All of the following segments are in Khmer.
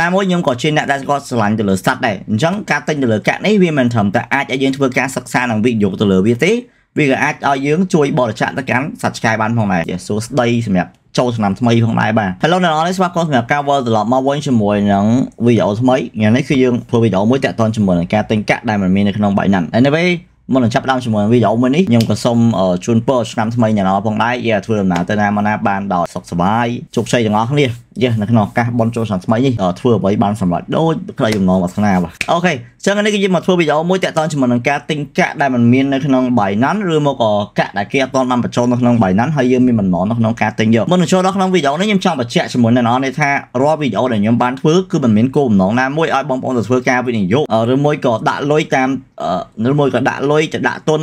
ណាមួយខ្ញុំក៏ជាអ្នកដែលគាត់ស្រឡាញ់ទៅលើសัตว์ដែរអញ្ចឹងការទិញទៅលើកាក់នេះវាមិនត្រឹមតែអាចឲ្យយើងធ្វើការសិក្សានិងវិនិយោគទៅលើវាទេវាក៏អាចឲ្យយើងជួយបរិច្ចាគទៅកាន់សัตว์ឆ្កែបានផងដែរសួស្តីសម្រាប់ចូលឆ្នាំថ្មីផងដែរបាទ Hello អ្នកនរនេះស្វាគមន៍សម្រាប់ការវិលត្រឡប់មកវិញជាមួយនឹងវីដេអូថ្មីថ្ងៃនេះគឺយើងធ្វើវីដេអូមួយតាក់ទងជាមួយនឹងការទិញកាក់ដែលមិនមាននៅក្នុង Binance Anyway មុននឹងចាប់ផ្ដើមជាមួយវីដេអូមួយនេះខ្ញុំក៏សូមជូនពរឆ្នាំថ្មីអ្នកនរផងដែរយាធ្វើដំណើរទៅណាមកណាបានដោយសុខសប្បាយជោគជ័យទាំងអស់គ្នាយេសនៅក្នុងឱកាសបន់ជោឆ្នាំថ្មីនេះធ្វើអ្វីបានសម្រេចដូចក្តីបំណងប្រាថ្នាបាទអូខេអញ្ចឹងនេះគឺយើងមកធ្វើវីដេអូមួយតាក់ទងជាមួយនឹងការទិញកាក់ដែលมันមាននៅក្នុង Binance ឬមកក៏កាក់ដែលគេអត់ទាន់បានបញ្ចូលនៅក្នុង Binance ហើយយើងមានបំណងនៅក្នុងការទិញយកមុននឹងចូលដល់ក្នុងវីដេអូនេះខ្ញុំចង់បញ្ជាក់ជាមួយអ្នកនរនេះថារាល់វីដេអូដែលខ្ញុំបានធ្វើគឺมันមានគោលបំណងណាមួយឲ្យបងប្អូនទៅធ្វើការវិនិយោគឬមួយក៏ដាក់លុយតាមឬមួយក៏ដាក់លុយទៅដាក់ទុន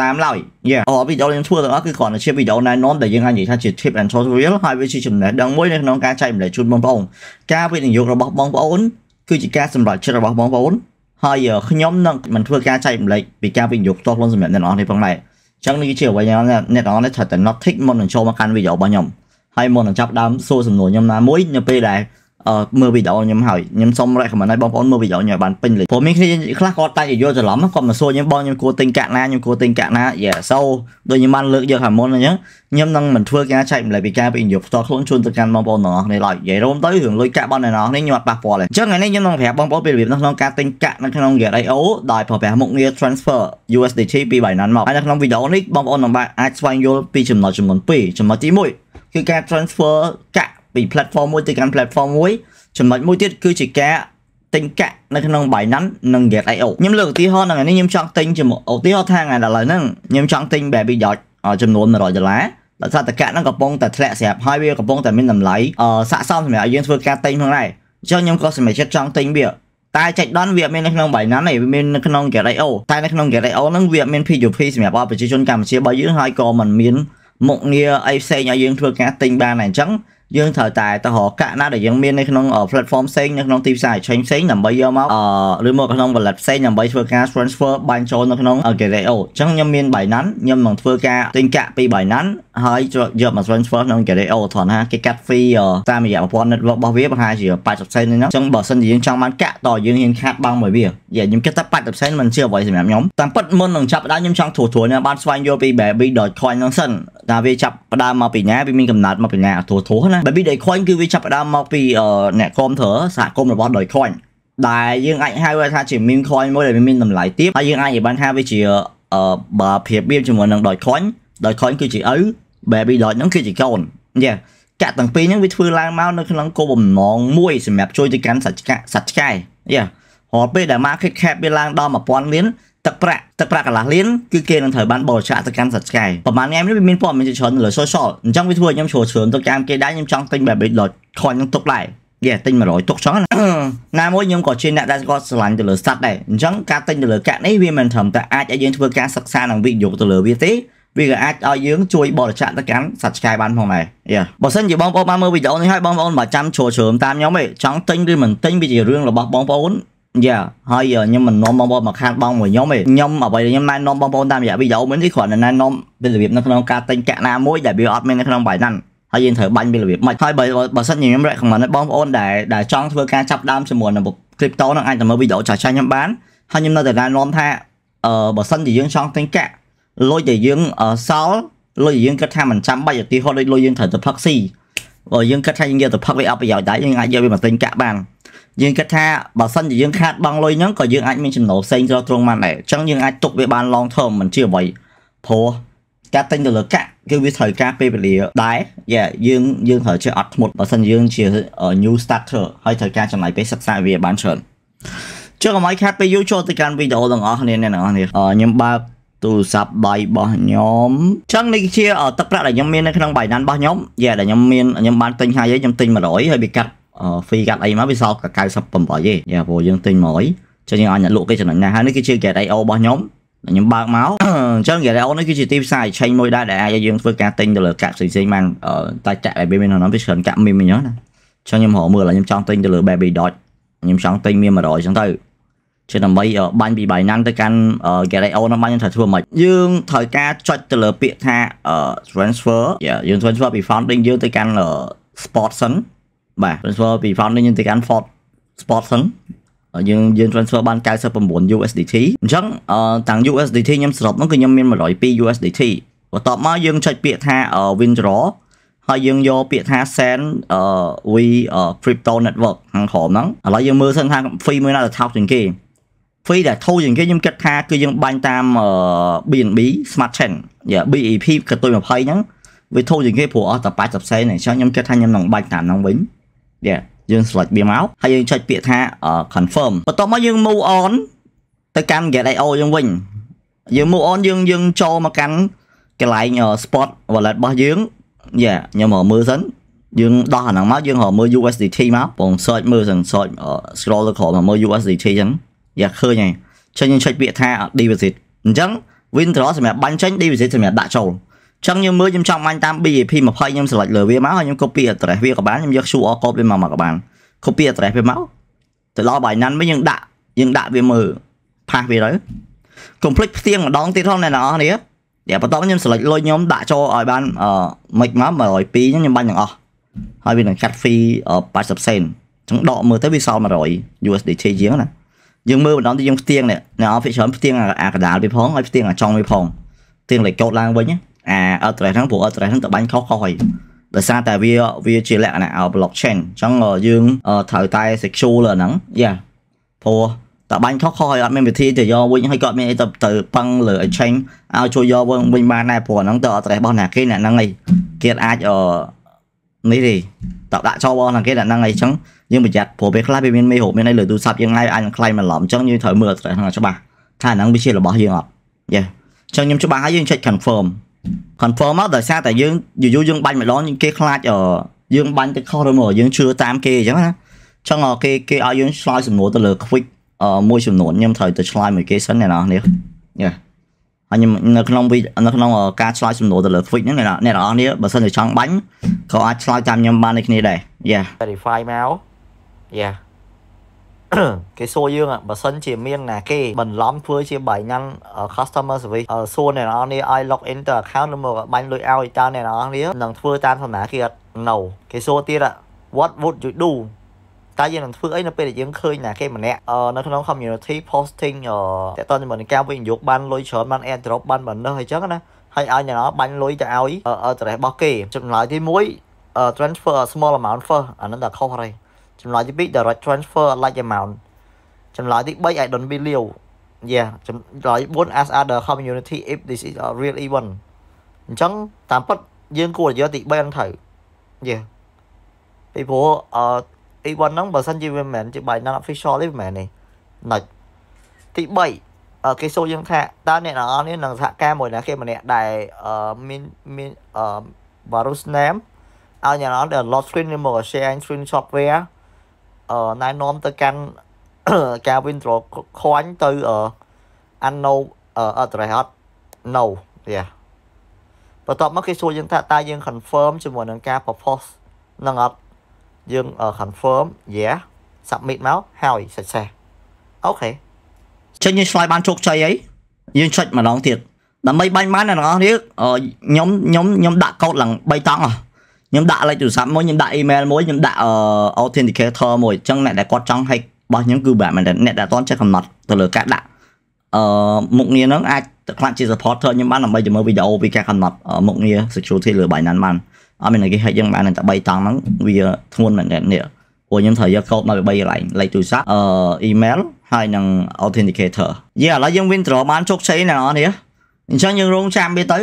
តាមឡើយយ៉ាអរវីដេអូយើងធ្វើទាំងអស់គឺគ្រាន់តែជាវីដេអូណែនាំដែលយើងអាចនិយាយ ថាជា tip and tutorial ហើយវាជាចំណេះដឹងមួយនៅក្នុងការចែកម្លែកជូនបងប្អូនការវិនិយោគរបស់បងប្អូន គឺជាការសម្រេចចិត្តរបស់បងប្អូនហើយខ្ញុំនឹងមិនធ្វើការចែកម្លែកពីការវិនិយោគផ្ទាល់ខ្លួនសម្រាប់អ្នកនរនេះផងដែរអញ្ចឹងនេះជាអ្វីដែលអ្នកនរនេះត្រូវតែ not take មុននឹងចូលមកកាន់វីដេអូរបស់ខ្ញុំហើយមុននឹងចាប់ដើមសួរសំណួរខ្ញុំណាមួយនៅពេលដែលមើលវីដេអូខ្ញុំហើយខ្ញុំសូម recommend ឲ្យបងប្អូនមើលវីដេអូខ្ញុំឲ្យបានពេញលេញព្រោះមានគ្នាខ្លះគាត់តែយល់ច្រឡំគាត់មកសួរខ្ញុំបងខ្ញុំគួរទិញកាក់ណាខ្ញុំគួរទិញកាក់ណាយេសូដូចខ្ញុំបានលើកយកខាងមុនអញ្ចឹងខ្ញុំនឹងមិនធ្វើការចែកម្លែកពីការពីយុផ្ទាល់ខ្លួនជូនទៅកាន់បងប្អូនទាំងអស់គ្នាឡើយនិយាយរួមទៅរឿងលុយកាក់បងអ្នកនរនេះខ្ញុំអត់ប៉ះពាល់ទេអញ្ចឹងថ្ងៃនេះខ្ញុំនឹងប្រាប់បងប្អូនពីរបៀបនៅក្នុងការទិញកាក់នៅក្នុង Galaxy O ដោយប្រើប្រាស់មុខងារ transfer USDT ពី Binance មកហើយនៅក្នុងវីដេអូនេះបងប្អូននឹងអាចស្វែងយល់ពីចំណុចចំនួន2ចំណុចទី1គឺការ transfer កាក់ពី platform មួយទៅកាន់ platform មួយចំណុចមួយទៀតគឺជាការទិញកាក់នៅក្នុង Binance និង Gate.io ខ្ញុំលើកឧទាហរណ៍ហ្នឹងនេះខ្ញុំចង់ទិញជាមួយឧទាហរណ៍ថាថ្ងៃដល់ឥឡូវហ្នឹងខ្ញុំចង់ទិញ Baby Dodge ចំនួន100ដុល្លារដោយសារតកាក់ហ្នឹងកំពុងតែធ្លាក់ស្រាប់ហើយវាកំពុងតែមានតម្លៃស័ក្តិសមសម្រាប់ឲ្យយើងធ្វើការទិញផងដែរអញ្ចឹងខ្ញុំក៏សម្រេចចិត្តចង់ទិញវាតែចែកដនវាមាននៅក្នុង Binance ទេវាមាននៅក្នុង Gate.io តែនៅក្នុង Gate.io ហ្នឹងវាមាន PUP សម្រាប់ប្រជាជនកម្ពុជារបស់យើងហើយក៏មិនមានមុខងារអីផ្សេងឲ្យយើងធ្វើការទិញបានដែរអញ្ចឹងយើងត្រូវតែទៅរកកាក់ណាដែលយើងមាននៅក្នុង platform ផ្សេងនៅក្នុងទីផ្សារ exchange ផ្សេងដើម្បីយកមកឬមកក្នុង wallet ផ្សេងដើម្បីធ្វើការ transfer បាញ់ចូលនៅក្នុង Galileo អញ្ចឹងខ្ញុំមាន Binance ខ្ញុំនឹងធ្វើការទិញកាក់ពី Binance ហើយយកមក transfer ក្នុង Galileo ធម្មតាគេកាត់ fee តាមរយៈប្រព័ន្ធ network របស់វាប្រហែលជា80សេនហ្នឹងអញ្ចឹងបើសិនជាយើងចង់បានកាក់តយើងហ៊ានខាត់បង់មួយវាខ្ញុំគិតថា80សេនមិនជាអ្វីសម្រាប់ខ្ញុំតាមពិតមុននឹងចាប់ដើមខ្ញុំចង់ធូរធូរបានស្វែងយល់ពី baby.coin ហ្នឹងសិនថាវាចាប់ផ្ដើមមកពីណាវាមានកំណត់មកពីណាធូរធូរណាណាបែប Dogecoin គឺវាចាប់ផ្ដើមមកពីអ្នកគ្រប់គ្រងសហគមន៍របស់ Dogecoin ដែលយើងអាចហៅថាជា meme coin មួយដែលមានតម្លៃទាបហើយយើងអាចនិយាយបានថាវាជាបើប្រៀបបៀបជាមួយនឹង Dogecoin Dogecoin គឺជាឪ Baby Doge ហ្នឹងគឺជាកូនយ៉ាកាក់ទាំងពីរហ្នឹងវាធ្វើឡើងមកនៅក្នុងគោលបំណងមួយសម្រាប់ជួយទៅកាន់សច្ចកសច្ចកែយ៉ារាល់ពេលដែល market cap វាឡើងដល់1000លានទឹកប្រាក់ទឹកប្រាក់កន្លះលានគឺគេនឹងត្រូវបានបរិច្ចាគទៅកាន់សត្វឆ្កែប្រហែលថ្ងៃនេះវាមានព័ត៌មានច្រើនលើ social អញ្ចឹងវាធ្វើឲ្យខ្ញុំជ្រួលជ្រឿនទៅតាមគេដែរខ្ញុំចង់ទិញបែប Lodge ខននឹងទុកដែរយេទិញ100ទុកចង់ណាមួយខ្ញុំក៏ជាអ្នកដែលគាត់ស្រឡាញ់ទៅលើសត្វដែរអញ្ចឹងការទិញទៅលើកាក់នេះវាមិនត្រឹមតែអាចឲ្យយើងធ្វើការសិក្សានិងវិនិយោគទៅលើវាទេវាក៏អាចឲ្យយើងជួយបរិច្ចាគទៅកាន់សត្វឆ្កែបានផងដែរយ៉ាបើសិនជាបងប្អូនបានមើលវីដេអូនេះហើយបងប្អូនបើចាំជ្រួលជ្រើមតាមខ្ញុំទេចង់ទិញឬមិនទិញវាជារឿងរបស់បងប្អូនយ៉ាហើយខ្ញុំមិននាំបងប្អូនមកខាតបងមួយខ្ញុំទេខ្ញុំអ្វីដែលខ្ញុំណែនាំបងប្អូនតាមរយៈវីដេអូមិននេះគ្រាន់តែណែនាំពីរបៀបនៅក្នុងការទិញកាក់ណាមួយដែលវាអត់មាននៅក្នុង Binance ហើយយើងត្រូវបាញ់ពីរបៀបម៉េចហើយបើបើសិនជាខ្ញុំ recommend ឲ្យបងប្អូនដែលដែលចង់ធ្វើការចាប់ដើមជាមួយនឹង crypto នឹងអាចទៅមើលវីដេអូចាស់ចាស់ខ្ញុំបានហើយខ្ញុំនៅតែណែនាំថាអឺបើសិនជាយើងចង់ទិញកាក់លុយដែលយើងសល់លុយដែលយើងគិតថាមិនចាំបាច់ឧទាហរណ៍ដូចលុយយើងត្រូវទៅផឹកស៊ីបើយើងគិតថាយើងយកទៅផឹកវាអត់ប្រយោជន៍ដែរយើងអាចយកវាមកទិញកាក់បានយើងគិតថាបើសិនជាយើងខាតបង់លុយហ្នឹងក៏យើងអាចមានចំណូលផ្សេងត្រង់បានដែរអញ្ចឹងយើងអាចទុកវាបាន long term មិនជាអ្វីព្រោះការទិញទៅលើកាក់គឺវាត្រូវការពេលវេលាដែរយ៉ាយើងយើងត្រូវចេះអត់ធ្មត់បើសិនយើងជា new starter ហើយត្រូវការចំណាយពេលសិក្សាវាបានច្រើនចុះកុំឲ្យខាតពេលយូរចូលទៅកាន់វីដេអូទាំងអស់គ្នាអ្នកទាំងអស់គ្នាខ្ញុំបើកទូរស័ព្ទដៃរបស់ខ្ញុំអញ្ចឹងនេះជាទឹកប្រាក់ដែលខ្ញុំមាននៅក្នុង Binance របស់ខ្ញុំយ៉ាដែលខ្ញុំមានខ្ញុំបានទិញហើយខ្ញុំទិញ100ហើយវាកាត់ហ្វីកាត់អីមកវាសល់98ទេយ៉ាព្រោះយើងទិញ100ចឹងយើងអាចលក់គេចំណេញដែរហើយនេះគឺជា Gate.io របស់ខ្ញុំខ្ញុំបើកមកអញ្ចឹង Gate.io នេះគឺជាទីផ្សារ exchange មួយដែរដែលអាចឲ្យយើងធ្វើការទិញទៅលើកាក់ផ្សេងៗបានតែចាក់ឲ្យមានហ្នឹងវាច្រើនកាក់មីមអញ្ចឹងណាអញ្ចឹងខ្ញុំរកមើលហើយខ្ញុំចង់ទិញទៅលើ Baby Dot ខ្ញុំចង់ទិញមាន100អញ្ចឹងទៅជាដើម្បីបាញ់ពី Binance ទៅកាន់ Galaxy នោះបាញ់ថាធ្វើម៉េចយើងត្រូវការចុចទៅលើ ពាក្យថា transfer យើងធ្វើពី founding យើងទៅកាន់ sport សិនបាទ transfer ពី founding យើងទៅកាន់ fort sport សិនយើងយើង transfer បាន99 USDT អញ្ចឹងតាំង USDT ខ្ញុំសរុបនោះគឺខ្ញុំមាន102 USDT បន្ទាប់មកយើងចុចពាក្យថា withdraw ហើយយើងយកពាក្យថា send អឺ we crypto network ខាងក្រោមហ្នឹងឥឡូវយើងមើលសិនថា fee មួយណាដែលថោកជាងគេ fee ដែលធូរជាងគេខ្ញុំគិតថាគឺយើងបាញ់តាម BNB Smart Chain យ៉ា BEP កតុយ20ហ្នឹងវាធូរជាងគេព្រោះអស់តែ80សេនអញ្ចឹងខ្ញុំគិតថាខ្ញុំនឹងបាញ់តាមហ្នឹងវិញយ៉ាយើង select វាមកហើយយើងចុចពាក្យថា confirm បន្ទាប់មកយើង move on ទៅកាន់ get IO យើងវិញយើង move on យើងយើងចូលមកកាន់កន្លែង spot wallet របស់យើងយ៉ាខ្ញុំរកមើលសិនយើងដោះអាហ្នឹងមកយើងរកមើល USDT មកបង search មើលសិន search scroll ទៅក្រោមមកមើល USDT ចឹងយ៉ាឃើញហើយចេញឆុចពាក្យថា deposit អញ្ចឹង withdraw សម្រាប់បាញ់ចេញ deposit សម្រាប់ដាក់ចូលអញ្ចឹងខ្ញុំមើលខ្ញុំចង់បាញ់តាម BAP 20ខ្ញុំ select លើវាមកហើយខ្ញុំ copy address វាក៏បានខ្ញុំយក QR code វាមកមកក៏បាន copy address វាមកទៅដល់ Binance វិញយើងដាក់យើងដាក់វាមើលផាសវាទៅ complete ផ្ទៀងម្ដងទៀតផងអ្នកនរអស់នេះតែបន្តខ្ញុំ select លុយខ្ញុំដាក់ចូលឲ្យបានអឺមិនមក102ខ្ញុំបាញ់ទាំងអស់ហើយវានឹងកាត់ fee 80សេនអញ្ចឹងដកមើលទៅវាសល់100 USDT ជាងណាយើងមើលម្ដងទៅយើងផ្ទៀងនេះអ្នកអស់ភាគច្រើនផ្ទៀងអាកដាលវាផងហើយផ្ទៀងអាចុងវាផងផ្ទៀងលេខកូដឡើងវិញអាអត់ត្រេសហ្នឹងព្រោះអត់ត្រេសហ្នឹងទៅបាញ់ខុសខុសហើយដោយសារតែវាវាជាលក្ខណៈ blockchain អញ្ចឹងយើងត្រូវតែ secure លើហ្នឹងយ៉ាព្រោះតបាញ់ខុសខុសហើយអត់មានវិធីទៅយកវិញហើយក៏អត់មានអីទៅទៅប៉ឹងលើ exchange ឲ្យជួយយកវិញបានដែរព្រោះហ្នឹងទៅអត់ត្រេសរបស់ណាគេអ្នកហ្នឹងឯងគេអាចអឺនេះទេតបដាក់ចោលបងហ្នឹងគេដាក់ហ្នឹងអីចឹងយើងប្រយ័ត្នព្រោះពេលខ្លះវាមានមេរោគមានអីលើទូរស័ព្ទយើងហើយអាចនឹងខ្លាញ់បន្លំចឹងយើងត្រូវមើលត្រឹមហ្នឹងច្បាស់ថាហ្នឹងវាជារបស់យើងអត់យេចឹងខ្ញុំច្បាស់ហើយយើងចុច confirm confirm មកដោយសារតែយើងយូរយើងបាញ់ម្ដងគេខ្លាច យើងបាញ់ទៅខុសឬមកយើងជឿតាមគេអញ្ចឹងណាចឹងគេគេឲ្យយើងឆ្លើយសំណួរទៅលើ quick មួយចំនួនខ្ញុំត្រូវទៅឆ្លើយមួយគេសិនអ្នកនរនេះយេហើយខ្ញុំនៅក្នុងវីនៅក្នុងការឆ្លើយសំណួរទៅលើ Twitch ហ្នឹងអ្នកនរអ្នកនរគ្នាបើសិនជាចង់បាញ់ក៏អាចឆ្លើយតាមខ្ញុំបានដូចគ្នាដែរ Yeah verify មក Yeah គេសួរយើងបើសិនជាមាន ណា គេ បន្លំធ្វើជាបាញ់ញ៉ាំ customer service សួរអ្នកនរគ្នាឲ្យ log in ទៅ account នោះមកបាញ់លុយឲ្យតើអ្នកនរគ្នានឹងធ្វើតាមសំណាគេអត់ No គេសួរទៀត What would you do តើយើងនឹងធ្វើអីនៅពេលដែលយើងឃើញណាគេម្នាក់នៅក្នុង community posting តើតើជាមួយនឹងការវិនិយោគបានលុយច្រើនបាន airdrop បានបណ្ដោះអីចឹងណាហើយឲ្យអ្នកណាបាញ់លុយទៅឲ្យ address របស់គេចម្លើយទី1 transfer a small amount first អានឹងតែខុសហើយចម្លើយទី2 direct transfer a large amount ចម្លើយទី3 I don't believe yeah ចម្លើយ4 as other community if this is a real event អញ្ចឹងតាមពិតយើងគួរយកទី3ហ្នឹងទៅ yeah ពីព្រោះអឺ A1 ហ្នឹងបើសិនជាវាមិនមែនជាបាយ non official ទេមិនមែនទេណិចទី3គេសួរយើងថាតើអ្នកទាំងអស់នេះនឹងសហការមួយណាគេម្នាក់ដែលមានមានអឺ Barus name ឲ្យអ្នកទាំងអស់ដែល load screen មក share screen software អឺណែនាំទៅកាន់ការ Windows ខាញ់ទៅអឺ Anno អត់ត្រៃហត់ no យ៉ាបន្ទាប់មកគេសួរយើងថាតើយើង confirm ជាមួយនឹងការ propose នឹងអត់យើង confirm yeah submit មកហើយ success អូខេចេញយើងឆ្លើយបានជោគជ័យអីយើងចុចម្ដងទៀតដើម្បីបាញ់បានអ្នកនរនេះខ្ញុំខ្ញុំខ្ញុំដាក់កូដឡើង3តង់អស់ខ្ញុំដាក់លេខទូរស័ព្ទមួយខ្ញុំដាក់ email មួយខ្ញុំដាក់ authenticator មួយអញ្ចឹងអ្នកដែលគាត់ចង់ hack របស់ខ្ញុំគឺបាទមែនទេអ្នកដែលអត់ទាន់ចេះកំណត់ទៅលើការដាក់អឺមុខងារហ្នឹងអាចទៅខ្លាចជា supporter ខ្ញុំបានដើម្បីជួយមើលវីដេអូពីការកំណត់មុខងារ security លើ Binance បានអត់មានគេហិចយើងបានតែ3តង់ហ្នឹងវាធ្ងន់មែនទេនេះព្រោះខ្ញុំត្រូវយកកូដមកពី3កន្លែងលេខទូរស័ព្ទអឺ email ហើយនឹង authenticator យេឥឡូវយើង withdraw បានជោគជ័យអ្នកនរនេះអញ្ចឹងយើងរងចាំវាទៅ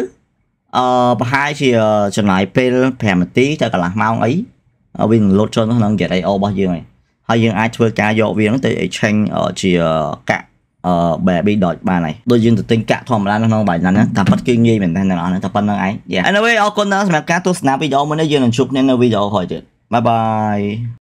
អឺប្រហែលជាចំណាយពេល5នាទីទៅកន្លះម៉ោងអីវានឹងលូតចូលក្នុង GitHub របស់យើងហើយហើយយើងអាចធ្វើការយកវាទៅ exchange ជាកាក់ baby dodge បានហើយដូចយើងទៅទិញកាក់ធម្មតានៅក្នុង Binance ណាតែប៉ិតគឺងាយមែនតើអ្នកនរតែប៉ុណ្្នឹងឯង Anyway អរគុណណាស់សម្រាប់ការទស្សនាវីដេអូមួយនេះយើងនឹងជួបគ្នានៅវីដេអូក្រោយទៀត Bye bye